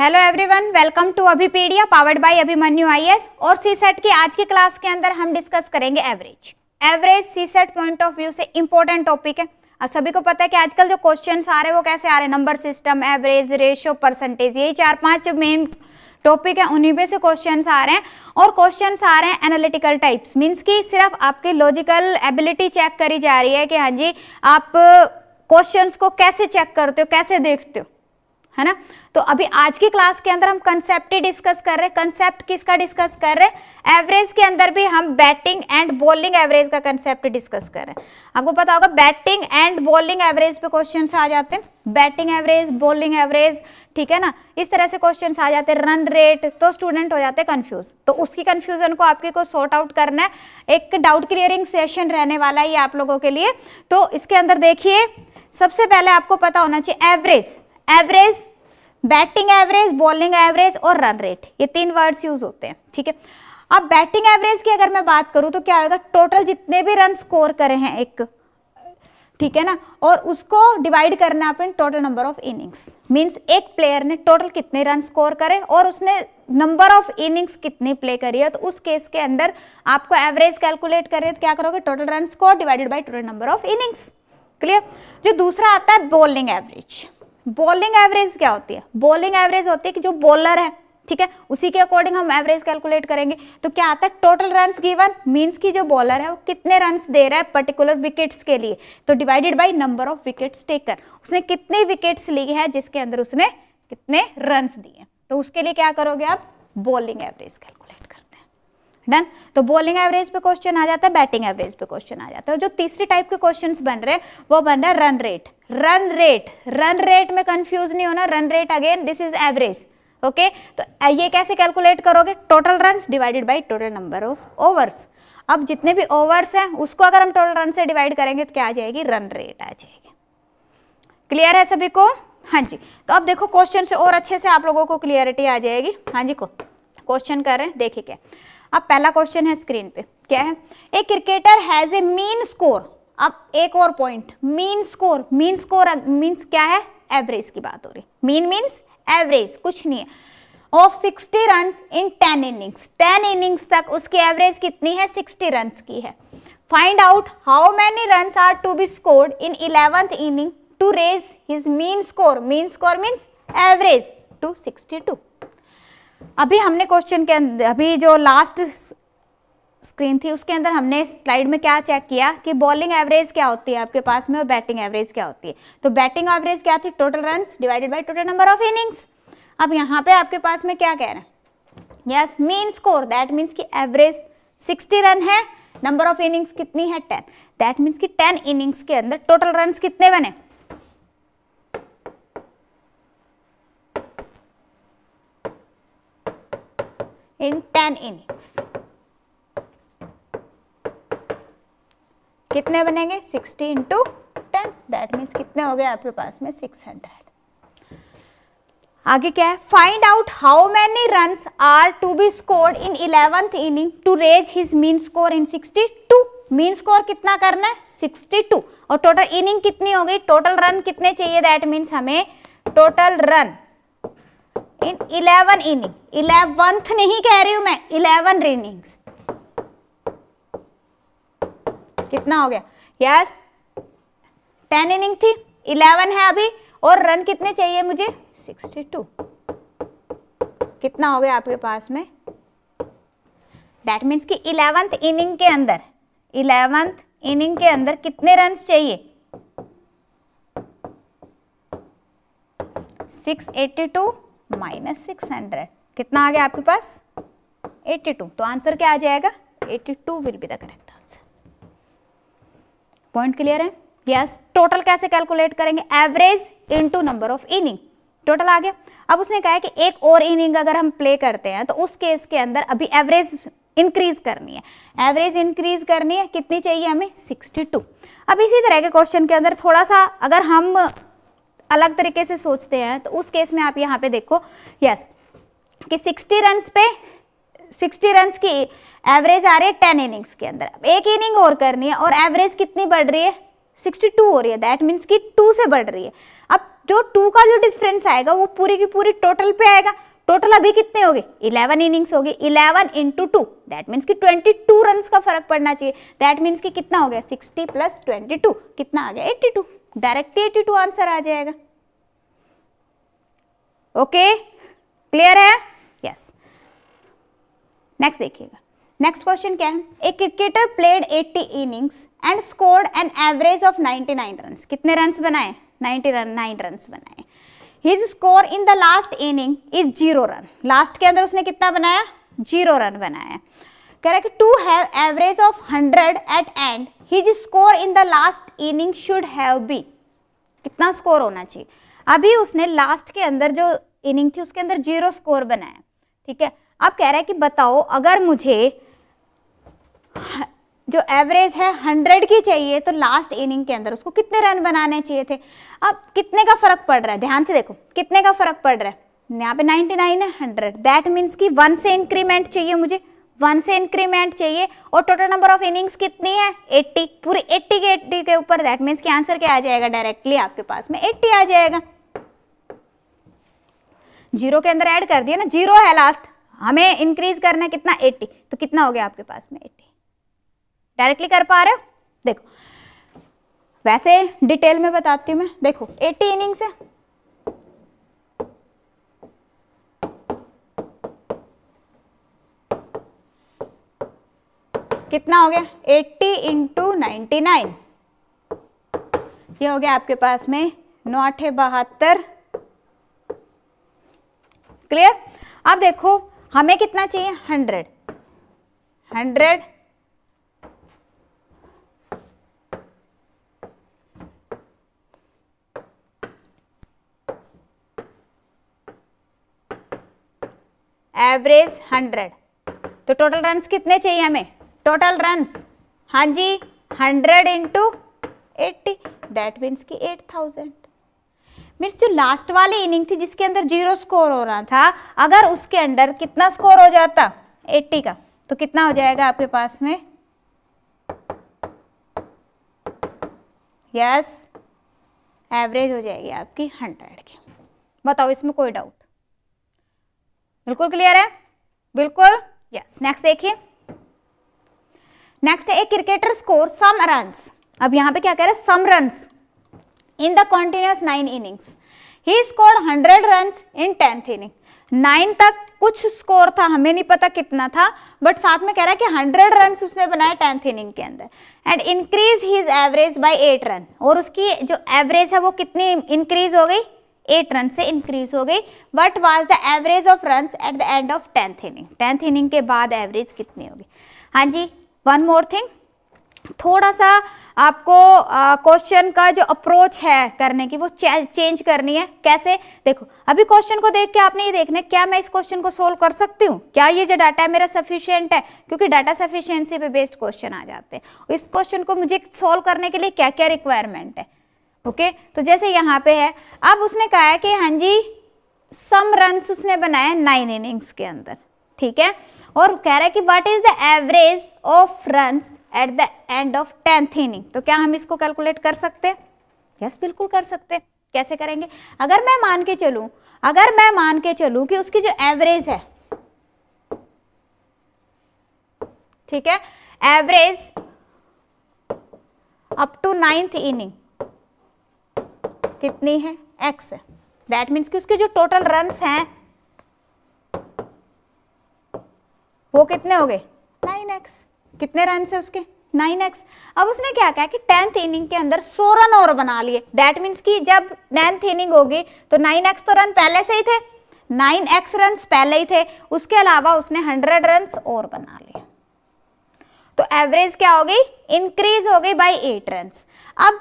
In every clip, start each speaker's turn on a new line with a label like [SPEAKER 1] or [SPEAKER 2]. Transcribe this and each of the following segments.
[SPEAKER 1] Hello everyone welcome to Abhipedia powered by Abhimanyu IAS और सी set की आज की क्लास के अंदर हम डिस्कस करेंगे average average CSAT point of view से इम्पोर्टेंट टॉपिक है और सभी को पता है कि आजकल जो क्वेश्चन आ रहे हैं वो कैसे आ रहे हैं number system average ratio percentage यही चार पांच मेन टॉपिक है उन्हीं पे से क्वेश्चन आ रहे हैं और क्वेश्चन आ रहे हैं एनालिटिकल टाइप्स मीन्स की सिर्फ आपकी लॉजिकल एबिलिटी चेक करी जा रही है कि हाँ जी आप क्वेश्चन को कैसे चेक करते हो कैसे देखते हो है ना तो अभी आज की क्लास के अंदर हम कंसेप्ट ही डिस्कस कर रहे हैं कंसेप्ट किसका डिस्कस कर रहे हैं एवरेज के अंदर भी हम बैटिंग एंड बॉलिंग एवरेज का कंसेप्ट डिस्कस कर रहे हैं आपको पता होगा बैटिंग एंड बॉलिंग एवरेज पे क्वेश्चन आ जाते हैं बैटिंग एवरेज बॉलिंग एवरेज ठीक है ना इस तरह से क्वेश्चन आ जाते हैं रन रेट तो स्टूडेंट हो जाते हैं कन्फ्यूज तो उसकी कन्फ्यूजन को आपके को सॉर्ट आउट करना है एक डाउट क्लियरिंग सेशन रहने वाला है ये आप लोगों के लिए तो इसके अंदर देखिए सबसे पहले आपको पता होना चाहिए average average batting average bowling average और रन रेट ये तीन वर्ड्स यूज होते हैं ठीक है अब बैटिंग एवरेज की अगर मैं बात करूं तो क्या होगा टोटल जितने भी रन स्कोर करे हैं एक ठीक है ना और उसको डिवाइड करना अपन total number of innings means एक प्लेयर ने टोटल कितने रन स्कोर करे और उसने नंबर ऑफ इनिंग्स कितनी प्ले करी है तो उस केस के अंदर आपको एवरेज कैलकुलेट करें तो क्या करोगे total run score divided by total number of innings clear जो दूसरा आता है बॉलिंग एवरेज बॉलिंग एवरेज क्या होती है बॉलिंग एवरेज होती है कि जो बॉलर है ठीक है उसी के अकॉर्डिंग हम एवरेज कैलकुलेट करेंगे तो क्या आता है टोटल रन गिवन मीन्स की जो बॉलर है वो कितने रन दे रहा है पर्टिकुलर विकेट्स के लिए तो divided by number of wickets taker उसने कितनी विकेट्स ली है जिसके अंदर उसने कितने रन दिए तो उसके लिए क्या करोगे आप बॉलिंग एवरेज कैलकुलेट डन तो बॉलिंग एवरेज पे क्वेश्चन आ जाता है बैटिंग एवरेज पे क्वेश्चन आ जाता है जो तीसरी टाइप के क्वेश्चन बन रहे वो बन रहा है run rate run rate run rate में कंफ्यूज नहीं होना run rate again this is average okay तो ये कैसे कैलकुलेट करोगे total run divided by total number of overs अब जितने भी ओवर्स हैं उसको अगर हम टोटल रन से डिवाइड करेंगे तो क्या आ जाएगी रन रेट आ जाएगी क्लियर है सभी को हाँ जी तो अब देखो क्वेश्चन से और अच्छे से आप लोगों को क्लियरिटी आ जाएगी हाँ जी को क्वेश्चन कर रहे हैं देखिए क्या अब पहला क्वेश्चन है स्क्रीन पे क्या है a cricketer has a mean score अब एक और point mean score mean score means क्या है एवरेज की बात हो रही मीन मीन्स एवरेज कुछ नहीं है of 60 run in 10 innings 10 innings तक उसकी एवरेज कितनी है 60 रन की है find out how many run are to be scored in eleventh inning to raise his mean score mean score means average two two अभी हमने क्वेश्चन के अभी जो लास्ट स्क्रीन थी उसके अंदर हमने स्लाइड में क्या चेक किया कि बॉलिंग एवरेज क्या होती है आपके पास में और बैटिंग एवरेज क्या होती है तो बैटिंग एवरेज क्या थी total run divided by total number of innings अब यहाँ पे आपके पास में क्या कह रहे हैं yes mean score that means की एवरेज सिक्सटी रन है नंबर ऑफ इनिंग्स कितनी है टेन दैट मीन्स की टेन इनिंग्स के अंदर टोटल रन कितने बने in 10 innings कितने बनेंगे 60 into 10 that means कितने हो गए आपके पास में 600 आगे क्या है find out how many run are to be scored in eleventh inning to raise his mean score in 62 mean score कितना करना है 62 और टोटल इनिंग कितनी हो गई टोटल रन कितने चाहिए दैट मीन्स हमें total run in eleven inning eleventh नहीं कह रही हूं मैं इलेवन इनिंग्स कितना हो गया यस टेन इनिंग थी इलेवन है अभी और रन कितने चाहिए मुझे सिक्सटी टू कितना हो गया आपके पास में दैट मीन्स कि इलेवंथ इनिंग के अंदर इलेवंथ इनिंग के अंदर कितने रन चाहिए 682 माइनस सिक्स हंड्रेड कितना आ गया आपके पास 82 तो आंसर क्या आ जाएगा 82 will be the correct answer point clear है यस टोटल कैसे कैलकुलेट करेंगे average into number of inning total आ गया अब उसने कहा है कि एक और इनिंग अगर हम प्ले करते हैं तो उस केस के अंदर अभी एवरेज इंक्रीज करनी है एवरेज इंक्रीज करनी है कितनी चाहिए हमें 62 अब इसी तरह के क्वेश्चन के अंदर थोड़ा सा अगर हम अलग तरीके से सोचते हैं तो उस केस में आप यहाँ पे देखो यस कि 60 रन पे 60 रन की एवरेज आ रही है 10 इनिंग्स के अंदर एक इनिंग और करनी है और एवरेज कितनी बढ़ रही है 62 हो रही है दैट मीन्स कि 2 से बढ़ रही है अब जो 2 का जो डिफरेंस आएगा वो पूरी की पूरी टोटल पे आएगा टोटल अभी कितने हो गए इलेवन इनिंग्स हो eleven 11 into two that means कि 22 रन का फर्क पड़ना चाहिए दैट मीन्स कि कितना हो गया 60 प्लस टू कितना आ गया 82 डायरेक्टली एटी टू आंसर आ जाएगा ओके क्लियर है यस नेक्स्ट देखिएगा नेक्स्ट क्वेश्चन क्या है a cricketer played 80 innings and scored an average of 99 run कितने रन बनाए 90 रन 9 रन बनाए his score in the last inning is zero run last के अंदर उसने कितना बनाया जीरो रन बनाया correct to have average of 100 at and his score in the last inning should have be कितना score होना चाहिए अभी उसने लास्ट के अंदर जो इनिंग थी उसके अंदर जीरो स्कोर बनाया ठीक है अब कह रहा है कि बताओ अगर मुझे जो एवरेज है हंड्रेड की चाहिए तो लास्ट इनिंग के अंदर उसको कितने रन बनाने चाहिए थे अब कितने का फर्क पड़ रहा है ध्यान से देखो कितने का फर्क पड़ रहा है यहाँ पे 99 है हंड्रेड दैट मीन्स कि वन से इंक्रीमेंट चाहिए मुझे वन से इंक्रीमेंट चाहिए और टोटल नंबर ऑफ इनिंग्स कितनी है 80 पूरी 80 के 80 के ऊपर दैट मीन्स कि आंसर क्या आ जाएगा डायरेक्टली आपके पास में 80 आ जाएगा जीरो के अंदर ऐड कर दिया ना जीरो है लास्ट हमें इंक्रीज करना है कितना 80 तो कितना हो गया आपके पास में 80 डायरेक्टली कर पा रहे हो देखो वैसे डिटेल में बताती हूँ मैं देखो एट्टी इनिंग्स है कितना हो गया 80 इंटू नाइन्टी ये हो गया आपके पास में नौ अठे बहत्तर क्लियर अब देखो हमें कितना चाहिए हंड्रेड हंड्रेड एवरेज हंड्रेड तो टोटल रन कितने चाहिए हमें टोटल रन्स हाँ जी hundred into eighty that means की एट थाउजेंड मीन्स जो लास्ट वाली इनिंग थी जिसके अंदर जीरो स्कोर हो रहा था अगर उसके अंदर कितना स्कोर हो जाता एट्टी का तो कितना हो जाएगा आपके पास में यस एवरेज हो जाएगी आपकी हंड्रेड की बताओ इसमें कोई डाउट बिल्कुल क्लियर है बिल्कुल यस नेक्स्ट देखिए नेक्स्ट है a cricketer score some run अब यहाँ पे क्या कह रहे हैं some run in the continuous nine innings he score hundred run in tenth inning nine तक कुछ स्कोर था हमें नहीं पता कितना था बट साथ में कह रहा है कि हंड्रेड रन उसने बनाए टेंथ इनिंग के अंदर and increase his average by eight run और उसकी जो एवरेज है वो कितनी इंक्रीज हो गई एट रन से इंक्रीज हो गई but was the average of run at the end of tenth inning tenth inning के बाद एवरेज कितनी होगी हाँ जी वन मोर थिंग थोड़ा सा आपको क्वेश्चन का जो अप्रोच है करने की वो चेंज करनी है कैसे देखो अभी क्वेश्चन को देख के आपने ये देखना है क्या मैं इस क्वेश्चन को सोल्व कर सकती हूँ क्या ये जो डाटा है मेरा सफिशियंट है क्योंकि डाटा सफिशियंसी पे बेस्ड क्वेश्चन आ जाते हैं तो इस क्वेश्चन को मुझे सोल्व करने के लिए क्या क्या रिक्वायरमेंट है ओके तो जैसे यहाँ पे है अब उसने कहा है कि हाँ जी सम रन उसने बनाए नाइन इनिंग्स के अंदर ठीक है और कह रहा है कि what is the average of run at the end of tenth inning तो क्या हम इसको कैलकुलेट कर सकते हैं यस बिल्कुल कर सकते हैं कैसे करेंगे अगर मैं मान के चलू अगर मैं मान के चलू कि उसकी जो एवरेज है ठीक है average up to ninth inning कितनी है एक्स दैट मीन्स कि उसके जो टोटल रन्स हैं वो कितने हो गए नाइन एक्स कितने रन से उसके नाइन एक्स अब उसने क्या कहा कि टेंथ इनिंग के अंदर सो रन और बना लिए दैट मीन्स कि जब टेंथ इनिंग होगी तो नाइन एक्स तो रन पहले से ही थे नाइन एक्स रन पहले ही थे उसके अलावा उसने हंड्रेड रन और बना लिए तो एवरेज क्या हो गई इंक्रीज हो गई बाई एट रन अब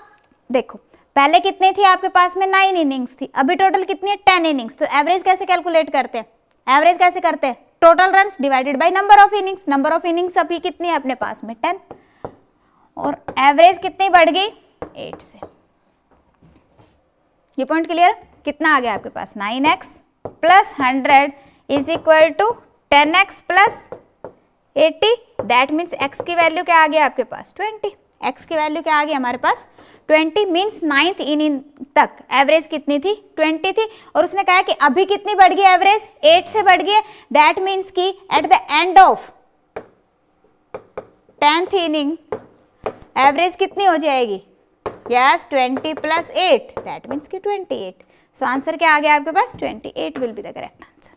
[SPEAKER 1] देखो पहले कितने थे आपके पास में नाइन इनिंग्स थी अभी टोटल कितनी है टेन इनिंग्स तो एवरेज कैसे कैलकुलेट करते हैं एवरेज कैसे करते हैं total run divided by number of innings number of innings अभी कितनी है अपने पास में टेन और एवरेज कितनी बढ़ गई एट से ये पॉइंट क्लियर कितना आ गया आपके पास nine X plus hundred is equal to ten X plus eighty that means X की वैल्यू क्या आ गया आपके पास ट्वेंटी एक्स की वैल्यू क्या आ गई हमारे पास ट्वेंटी मीन्स नाइन्थ इनिंग तक एवरेज कितनी थी ट्वेंटी थी और उसने कहा कि अभी कितनी बढ़ गई एवरेज एट से बढ़ गई है दैट मीन्स कि at the end of tenth inning average कितनी हो जाएगी yes twenty plus eight that means कि ट्वेंटी एट सो आंसर क्या आ गया आपके पास twenty eight will be the correct answer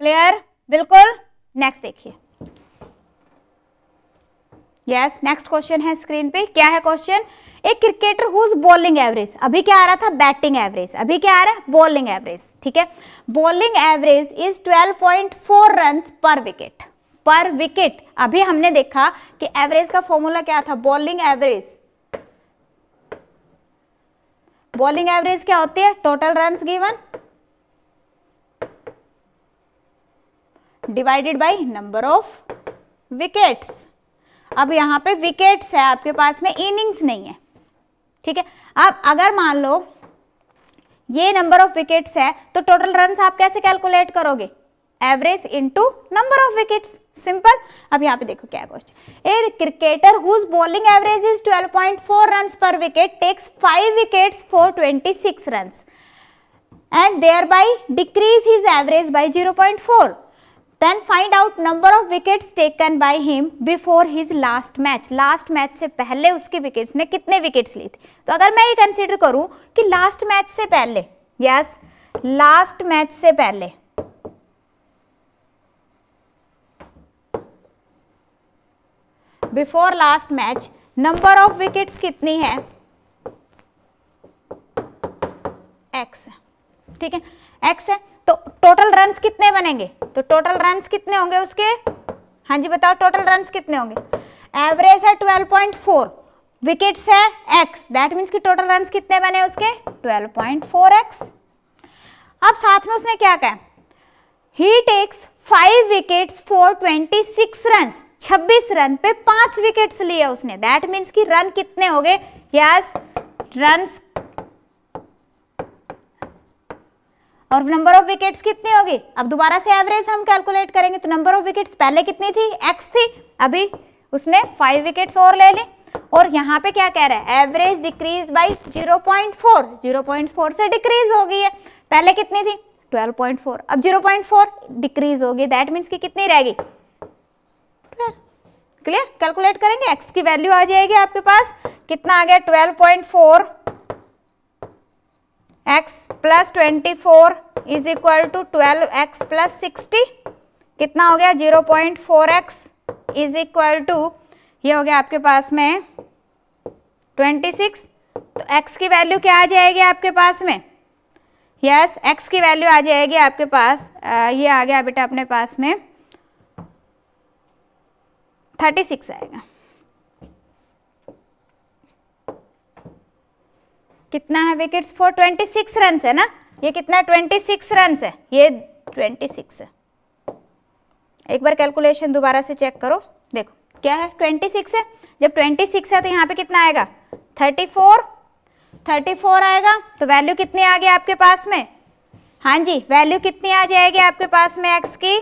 [SPEAKER 1] clear बिल्कुल नेक्स्ट देखिए यस नेक्स्ट क्वेश्चन है स्क्रीन पे क्या है क्वेश्चन एक क्रिकेटर हुज बॉलिंग एवरेज अभी क्या आ रहा था बैटिंग एवरेज अभी क्या आ रहा है बॉलिंग एवरेज ठीक है bowling average is 12.4 run per wicket per wicket अभी हमने देखा कि एवरेज का फॉर्मूला क्या था बॉलिंग एवरेज बॉलिंग एवरेज क्या होती है total run given divided by number of wickets अब यहाँ पे विकेट्स है आपके पास में इनिंग्स नहीं है ठीक है अब अगर मान लो ये नंबर ऑफ विकेट्स है तो टोटल रन आप कैसे कैलकुलेट करोगे average to number of wickets simple अब यहाँ पे देखो क्या question a cricketer whose bowling average is 12.4 run per wicket takes five wickets for 26 run and thereby decrease his average by four then find out number of wickets taken by him before his last match last match से पहले उसके wickets ने कितने wickets लिए थे तो अगर मैं ये consider करूँ कि last match से पहले yes last match से पहले before last match number of wickets कितनी है एक्स ठीक है एक्स है टोटल रन कितने बनेंगे तो टोटल रन कितने होंगे उसके हाँ जी बताओ टोटल रन कितने होंगे एवरेज है 12.4 विकेट्स है एक्स दैट मीन्स कि टोटल रन कितने बने उसके 12.4x अब साथ में उसने क्या कहा he takes five wickets for six run छब्बीस रन पे पांच विकेट्स लिए उसने दैट मीन्स कि रन कितने हो गए यस रन और नंबर ऑफ विकेट्स कितनी होगी अब दोबारा से एवरेज हम कैलकुलेट करेंगे तो नंबर ऑफ विकेट्स पहले कितनी थी एक्स थी अभी उसने फाइव विकेट्स और ले ली और यहाँ पे क्या कह रहा है average decrease by zero zero point four point four से डिक्रीज हो गई है पहले कितनी थी ट्वेल्व पॉइंट फोर अब जीरो पॉइंट फोर डिक्रीज हो गई दैट मीन्स की कितनी रहेगी क्लियर कैलकुलेट करेंगे एक्स की वैल्यू आ जाएगी आपके पास कितना आ गया 12.4 X plus twenty four is equal to twelve X plus sixty कितना हो गया zero point four X is equal to ये हो गया आपके पास में ट्वेंटी सिक्स तो एक्स की वैल्यू क्या आ जाएगी आपके पास में यस yes, एक्स की वैल्यू आ जाएगी आपके पास आ, ये आ गया बेटा अपने पास में थर्टी सिक्स आएगा कितना है wickets for twenty six run है ना ये कितना ट्वेंटी सिक्स रन है ये ट्वेंटी सिक्स है एक बार कैलकुलेशन दोबारा से चेक करो देखो क्या है ट्वेंटी सिक्स है जब ट्वेंटी सिक्स है तो यहाँ पे कितना आएगा थर्टी फोर थर्टी फोर आएगा तो वैल्यू कितनी आ गई आपके पास में हाँ जी वैल्यू कितनी आ जाएगी आपके पास में एक्स की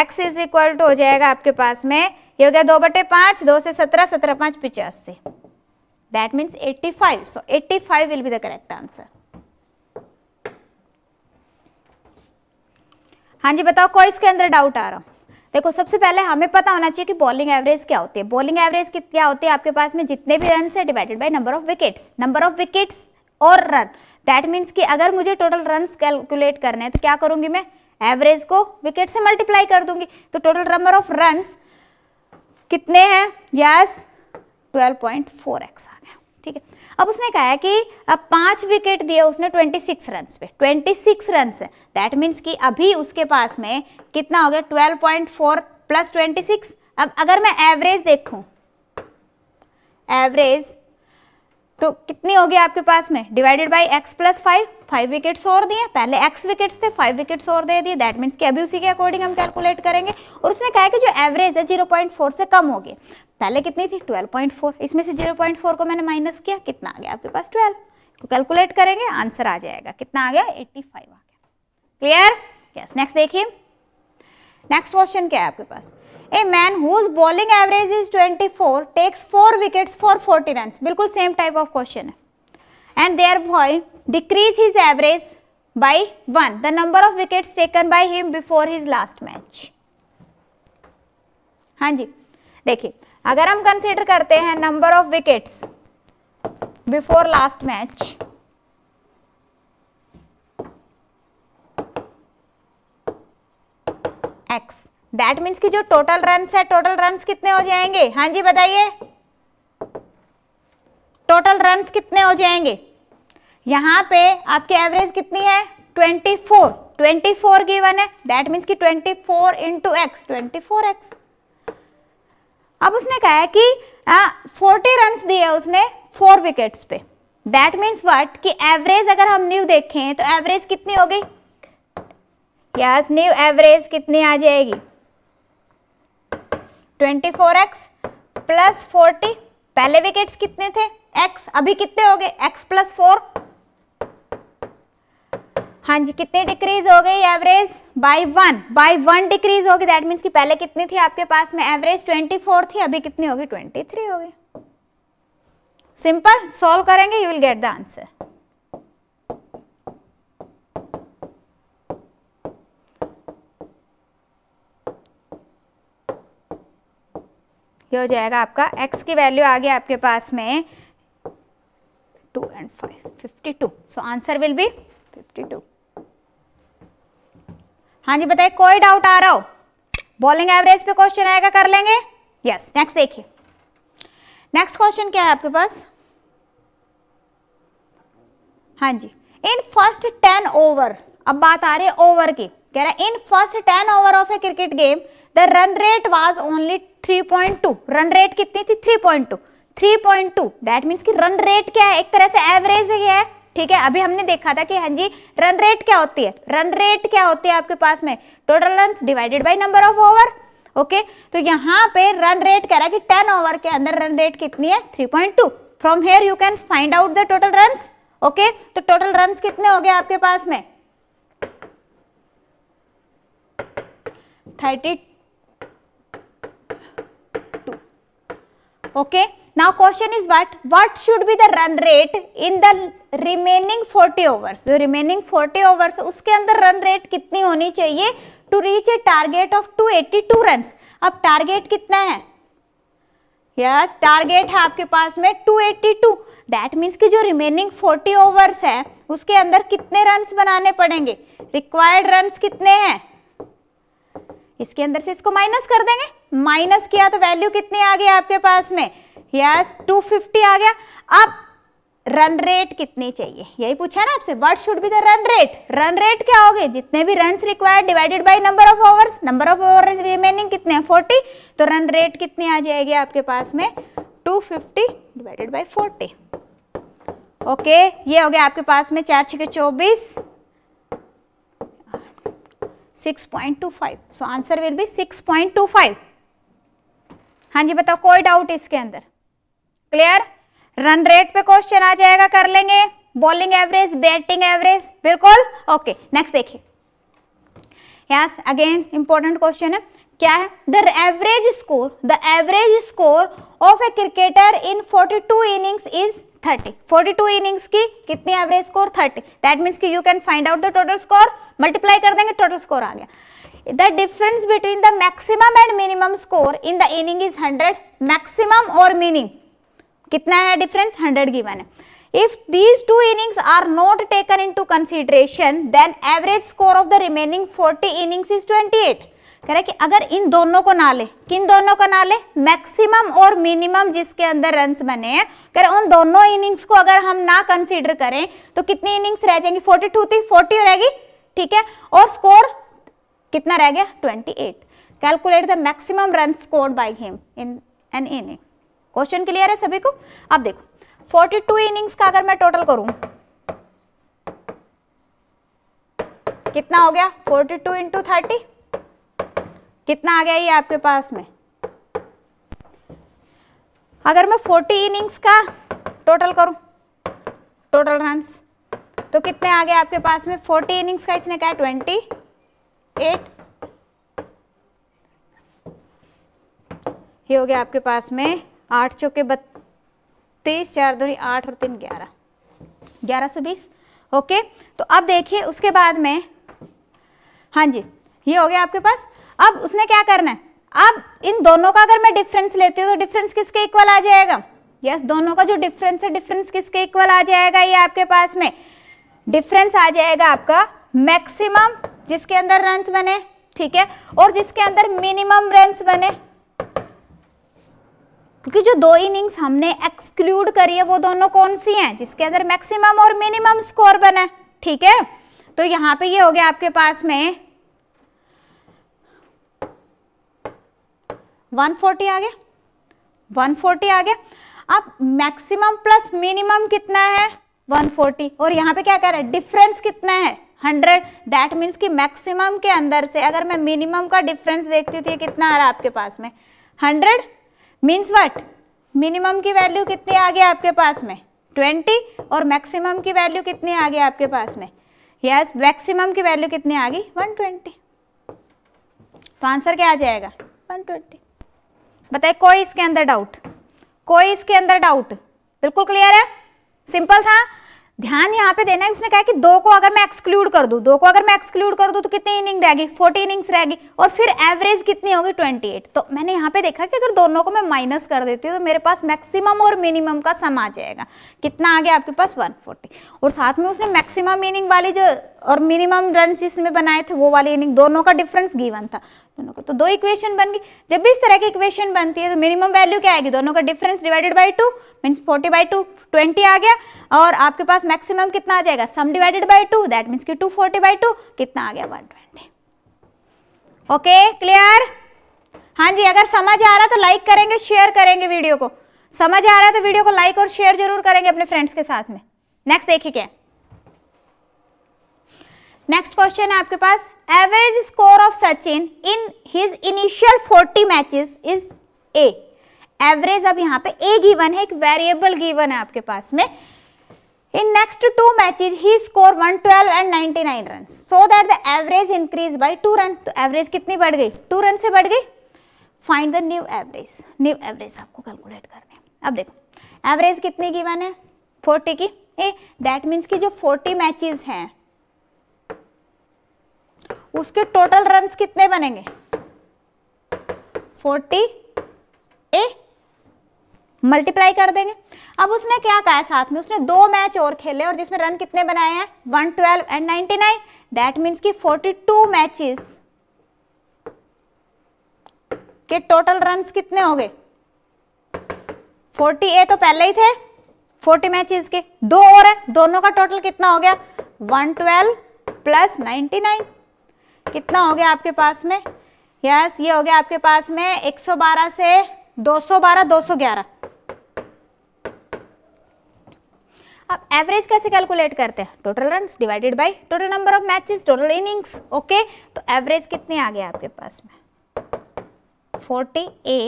[SPEAKER 1] एक्स इज इक्वल टू हो जाएगा आपके पास में ये हो गया दो बटे पाँच दो से सत्रह सत्रह पाँच पिचासी That means 85. So, 85 will be the correct answer. हाँ जी बताओ कोई इसके अंदर डाउट आ रहा देखो सबसे पहले हमें पता होना चाहिए कि बॉलिंग एवरेज क्या होती है बॉलिंग एवरेज क्या होती है आपके पास में जितने भी रन है divided by number of wickets number of wickets और रन दैट मीन्स कि अगर मुझे टोटल रन कैलकुलेट करने हैं तो क्या करूंगी मैं एवरेज को विकेट से मल्टीप्लाई कर दूंगी तो टोटल नंबर ऑफ रन कितने हैं yes twelve point four X ठीक है अब उसने कहा है कि अब पांच विकेट दिए उसने 26 रन पे 26 रन है दैट मीन्स कि अभी उसके पास में कितना हो गया 12.4 प्लस ट्वेंटी अब अगर मैं एवरेज देखूं एवरेज तो कितनी होगी आपके पास में divided by X plus five five wickets और दिए पहले एक्स विकेट्स थे फाइव विकेट्स और दे दिए दैट मीन्स कि अभी उसी के अकॉर्डिंग हम कैलकुलेट करेंगे और उसने कहा है कि जो एवरेज है जीरो पॉइंट फोर से कम होगी पहले कितनी थी ट्वेल्व पॉइंट फोर इसमें से जीरो पॉइंट फोर को मैंने माइनस किया कितना आ गया आपके पास ट्वेल्व तो कैलकुलेट करेंगे आंसर आ जाएगा कितना आ गया एट्टी फाइव आ गया क्लियर यस नेक्स्ट देखिए नेक्स्ट क्वेश्चन क्या है आपके पास a man whose bowling average is 24 takes four wickets for 40 run बिल्कुल सेम टाइप ऑफ क्वेश्चन है and thereby decrease his average by one the number of wickets taken by him before his last match हाँ जी देखिए अगर हम consider करते हैं number of wickets before last match X that means की जो टोटल रन है टोटल रन कितने हो जाएंगे हाँ जी बताइए टोटल रन कितने हो जाएंगे यहाँ पे आपकी एवरेज कितनी है 24 24 गिवन है दैट मीन्स की 24 फोर इंटू एक्स ट्वेंटी अब उसने कहा है कि फोर्टी रन दिए उसने फोर विकेट्स पे दैट मीन्स वट कि एवरेज अगर हम न्यू देखें तो एवरेज कितनी हो गई यस न्यू एवरेज कितनी आ जाएगी twenty four X plus forty पहले विकेट्स कितने थे एक्स अभी कितने हो गए एक्स प्लस फोर हाँ जी कितने डिक्रीज हो गई average by one by one decrease होगी दैट मीन्स कि पहले कितनी थी आपके पास में एवरेज ट्वेंटी फोर थी अभी कितनी होगी ट्वेंटी थ्री होगी सिंपल सॉल्व करेंगे you will get the answer ये हो जाएगा आपका एक्स की वैल्यू आ गया आपके पास में two and five fifty two so answer will be fifty two हाँ जी बताइए कोई डाउट आ रहा हो बॉलिंग एवरेज पे क्वेश्चन आएगा कर लेंगे यस नेक्स्ट देखिए नेक्स्ट क्वेश्चन क्या है आपके पास हाँ जी इन फर्स्ट टेन ओवर अब बात आ रही है ओवर की कह रहा है in first ten over of a cricket game the run rate was only 3.2 run rate कितनी थी 3.2 3.2 दैट मीन्स की रन रेट क्या है एक तरह से एवरेज ही है ठीक है अभी हमने देखा था कि हाँ जी रन रेट क्या होती है रन रेट क्या होती है आपके पास में total run divided by number of over okay तो यहाँ पे रन रेट कह रहा है कि 10 ओवर के अंदर रन रेट कितनी है 3.2 from here you can find out the total run okay तो टोटल रन कितने हो गए आपके पास में thirty okay now question is what what should be the run rate in the remaining 40 overs the remaining 40 overs uske andar run rate kitni honi chahiye to reach a target of 282 runs ab target kitna hai yes, target hai aapke paas mein 282 that means कि जो remaining 40 overs है उसके अंदर कितने runs बनाने पड़ेंगे required runs कितने हैं इसके अंदर से इसको माइनस कर देंगे माइनस किया तो वैल्यू कितनी आ गई आपके पास में यस yes, 250 आ गया अब रन रेट कितनी चाहिए यही पूछा ना आपसे what should be the run rate run rate क्या हो जितने भी run required divided by number of overs number of overs remaining कितने फोर्टी तो रन रेट कितनी आ जाएगी आपके पास में two divided by forty okay okay, ये हो गया आपके पास में चार छः के चौबीस 6.25 so answer will be 6.25 point two हाँ जी बताओ कोई डाउट इसके अंदर क्लियर रन रेट पे क्वेश्चन आ जाएगा कर लेंगे बॉलिंग एवरेज बैटिंग एवरेज बिल्कुल ओके नेक्स्ट देखिए यस अगेन इंपॉर्टेंट क्वेश्चन है क्या है the average score the average score of a cricketer in 42 innings is 30 42 innings की कितनी एवरेज स्कोर 30 दैट मीन्स कि you can find out the total score multiply कर देंगे total score आ गया the difference between the maximum and minimum score in the inning is hundred maximum और meaning कितना है डिफरेंस हंड्रेड गिवन है if these two innings are not taken to consideration then average score of the remaining forty innings is eight कह रहे कि अगर इन दोनों को ना ले किन दोनों को ना ले मैक्सिमम और मिनिमम जिसके अंदर रन बने हैं कह रहे उन दोनों इनिंग्स को अगर हम ना कंसिडर करें तो कितनी इनिंग्स रह जाएंगी टू थी फोर्टी रहेगी ठीक है और स्कोर कितना रह गया 28 calculate the maximum run score by him in an inning question clear है सभी को अब देखो 42 इनिंग्स का अगर मैं टोटल करूं कितना हो गया 42 टू इंटू थर्टी कितना आ गया ये आपके पास में अगर मैं 40 इनिंग्स का टोटल करूं टोटल रन्स तो कितने आ गए आपके पास में फोर्टी इनिंग्स का इसने कहा ट्वेंटी एट ये हो गया आपके पास में आठ चौके बत्तीस चार दूनी आठ और तीन ग्यारह ग्यारह सौ बीस ओके तो अब देखिए उसके बाद में हाँ जी ये हो गया आपके पास अब उसने क्या करना है अब इन दोनों का अगर मैं डिफरेंस लेती हूँ तो डिफरेंस किसके इक्वल आ जाएगा यस yes, दोनों का जो डिफरेंस है डिफरेंस किसके इक्वल आ जाएगा ये आपके पास में डिफरेंस आ जाएगा आपका मैक्सिमम जिसके अंदर रन्स बने ठीक है और जिसके अंदर मिनिमम रन्स बने क्योंकि जो दो इनिंग्स हमने एक्सक्लूड करी है वो दोनों कौन सी हैं जिसके अंदर मैक्सिमम और मिनिमम स्कोर बने ठीक है तो यहां पे ये हो गया आपके पास में 140 आ गया 140 आ गया अब मैक्सिमम प्लस मिनिमम कितना है 140 और यहाँ पे क्या कह रहा है डिफरेंस कितना है 100 दैट मीन्स कि मैक्सिमम के अंदर से अगर मैं मिनिमम का डिफरेंस देखती हूँ तो ये कितना आ रहा है आपके पास में 100 मीन्स व्हाट मिनिमम की वैल्यू कितनी आ गई आपके पास में 20 और मैक्सिमम की वैल्यू कितनी आ गई आपके पास में यस yes, मैक्सिमम की वैल्यू कितनी आ गई वन तो आंसर क्या आ जाएगा वन बताए कोई इसके अंदर डाउट कोई इसके अंदर डाउट बिल्कुल क्लियर है सिंपल था ध्यान यहाँ पे देना है उसने कहा कि दो को अगर मैं एक्सक्लूड कर दू दो को अगर मैं एक्सक्लूड कर दू तो कितनी इनिंग रहेगी फोर्टी इनिंग्स रहेगी और फिर एवरेज कितनी होगी ट्वेंटी एट तो मैंने यहाँ पे देखा कि अगर दोनों को मैं माइनस कर देती हूँ तो मेरे पास मैक्सिमम और मिनिमम का सम आ जाएगा कितना आ गया आपके पास वन और साथ में उसने मैक्सिमम इनिंग वाली जो और मिनिमम रन जिसमें बनाए थे वो वाली इनिंग दोनों का डिफरेंस गीवन था दोनों को तो दो इक्वेशन बन गई जब भी इस तरह की इक्वेशन बनती है तो मिनिमम वैल्यू क्या आएगी दोनों का difference divided by two means forty by two twenty आ गया और आपके पास मैक्सिमम कितना आ जाएगा sum divided by two that means की टू फोर्टी बाई टू कितना आ गया वन ट्वेंटी ओके क्लियर हाँ जी अगर समझ आ रहा तो लाइक करेंगे शेयर करेंगे वीडियो को समझ आ रहा तो वीडियो को लाइक और शेयर जरूर करेंगे अपने फ्रेंड्स के साथ में नेक्स्ट देखिए क्या नेक्स्ट क्वेश्चन है आपके पास average score of Sachin in his initial 40 matches is A. Average अब यहाँ पे ए गिवन है एक वेरिएबल गिवन है आपके पास में in next two matches he score 112 and 99 run so that the average increase by two run तो एवरेज कितनी बढ़ गई टू रन से बढ़ गई find the new average new average आपको कैलकुलेट करना हैं अब देखो एवरेज कितनी गिवन है फोर्टी की ए दैट मीन्स की जो फोर्टी मैचेज हैं उसके टोटल रन कितने बनेंगे फोर्टी ए मल्टीप्लाई कर देंगे अब उसने क्या कहा है साथ में उसने दो मैच और खेले और जिसमें रन कितने बनाए हैं one twelve and ninety nine that means की फोर्टी टू मैचेस के टोटल रन कितने हो गए फोर्टी ए तो पहले ही थे फोर्टी मैचेस के दो और है दोनों का टोटल कितना हो गया one twelve plus ninety nine कितना हो गया आपके पास में यस yes, ये हो गया आपके पास में 112 से 212 211 अब एवरेज कैसे कैलकुलेट करते हैं total run divided by total number of matches total innings okay तो एवरेज कितने आ गए आपके पास में 40 a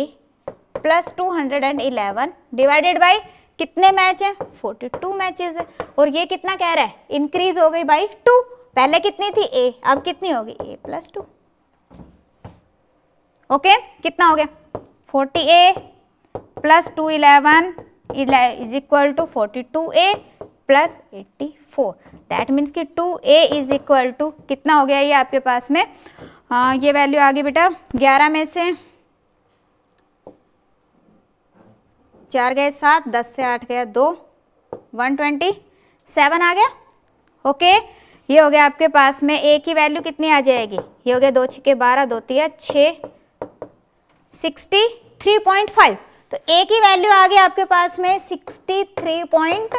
[SPEAKER 1] plus two hundred and eleven divided by कितने मैच हैं 42 मैचेस है और ये कितना कह रहा है इंक्रीज हो गई बाई टू पहले कितनी थी ए अब कितनी होगी ए प्लस टू ओके कितना हो गया forty a plus two eleven is equal to forty two a plus eighty four that means कि two a is equal to कितना हो गया ये आपके पास में आ, हाँ, ये वैल्यू आ गई बेटा ग्यारह में से चार गए सात दस से आठ गया दो वन ट्वेंटी सेवन आ गया ओके okay? ये हो गया आपके पास में ए की वैल्यू कितनी आ जाएगी ये हो गया दो छिके बारह दो तीन छः सिक्सटी थ्री पॉइंट फाइव तो ए की वैल्यू आ गई आपके पास में सिक्सटी थ्री पॉइंट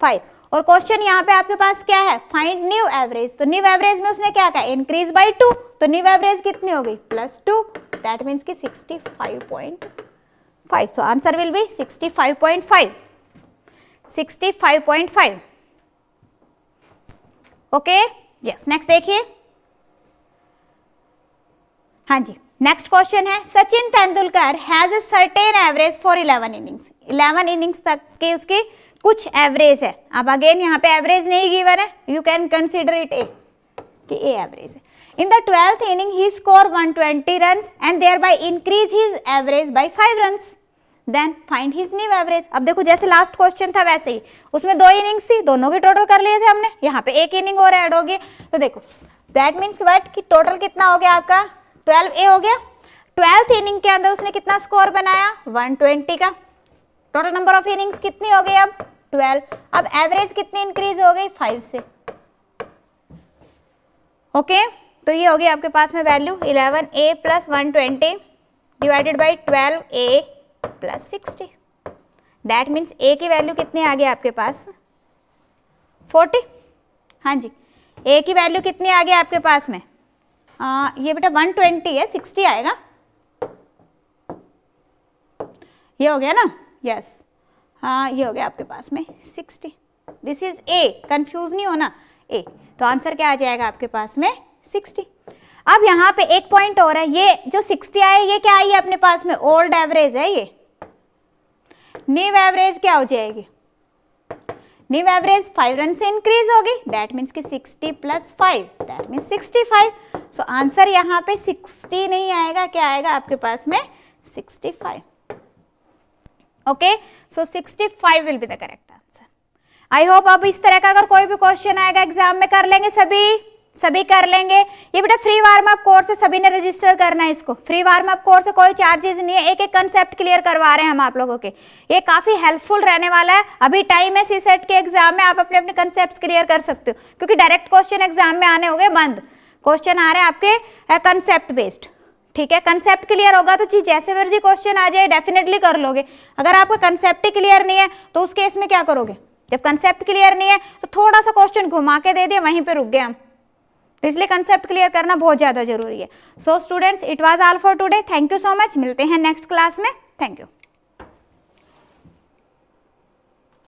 [SPEAKER 1] फाइव और क्वेश्चन यहाँ पे आपके पास क्या है फाइंड न्यू एवरेज तो न्यू एवरेज में उसने क्या कहा इंक्रीज बाई टू तो न्यू एवरेज कितनी हो गई प्लस टू दैट मीन्स की sixty five point five so answer will be sixty five point five sixty five point five okay yes next देखिए हाँ जी नेक्स्ट क्वेश्चन है Sachin Tendulkar has certain average for 11 innings 11 innings तक के उसके कुछ average है अब अगेन यहाँ पे एवरेज नहीं गिवन है you can consider it a कि ए एवरेज है in the twelfth inning he score 120 run and thereby increase his average by five runs then find his new average अब देखो जैसे last question था वैसे ही उसमें दो इनिंग्स थी दोनों के टोटल कर लिए थे हमने यहाँ पे एक इनिंग और ऐड होगी तो देखो दैट मीन्स वट कि टोटल कितना हो गया आपका ट्वेल्व ए हो गया ट्वेल्थ इनिंग के अंदर उसने कितना स्कोर बनाया वन ट्वेंटी का टोटल नंबर ऑफ इनिंग्स कितनी हो गई अब ट्वेल्व अब एवरेज कितनी इंक्रीज हो गई फाइव से ओके okay? तो ये हो गई आपके पास में value eleven a plus one twenty divided by twelve a plus sixty that means a की वैल्यू कितनी आ गई आपके पास फोर्टी हाँ जी ए की वैल्यू कितनी आ गई आपके पास में आ, ये बेटा वन ट्वेंटी है सिक्सटी आएगा ये हो गया ना यस yes. हाँ ये हो गया आपके पास में sixty this is a confuse नहीं होना ए तो आंसर क्या आ जाएगा आपके पास में सिक्सटी अब यहाँ पे एक पॉइंट और है ये जो 60 आए ये क्या आई है अपने पास में ओल्ड एवरेज है ये न्यू एवरेज क्या हो जाएगी न्यू एवरेज फाइव रन से इंक्रीज होगी दैट मीन्स कि 60 plus five that means 65 so answer यहाँ पे 60 नहीं आएगा क्या आएगा आपके पास में 65 okay so sixty five will be the correct answer I hope अब इस तरह का अगर कोई भी क्वेश्चन आएगा एग्जाम में कर लेंगे सभी सभी कर लेंगे ये बेटा फ्री वार्म अप कोर्स है सभी ने रजिस्टर करना है इसको फ्री वार्म अप कोर्स है कोई चार्जेस नहीं है एक एक कंसेप्ट क्लियर करवा रहे हैं हम आप लोगों के ये काफ़ी हेल्पफुल रहने वाला है अभी टाइम है सी सेट के एग्जाम में आप अपने अपने कंसेप्ट क्लियर कर सकते हो क्योंकि डायरेक्ट क्वेश्चन एग्जाम में आने हो गए बंद क्वेश्चन आ रहे हैं आपके कंसेप्ट बेस्ड ठीक है कंसेप्ट क्लियर होगा तो चीज जैसे मर्जी क्वेश्चन आ जाए डेफिनेटली कर लोगे अगर आपका कंसेप्ट ही क्लियर नहीं है तो उस केस में क्या करोगे जब कंसेप्ट क्लियर नहीं है तो थोड़ा सा क्वेश्चन घुमा के दे दिए वहीं पर रुक गए हम तो इसलिए कंसेप्ट क्लियर करना बहुत ज़्यादा जरूरी है so students it was all for today thank you so much मिलते हैं नेक्स्ट क्लास में थैंक यू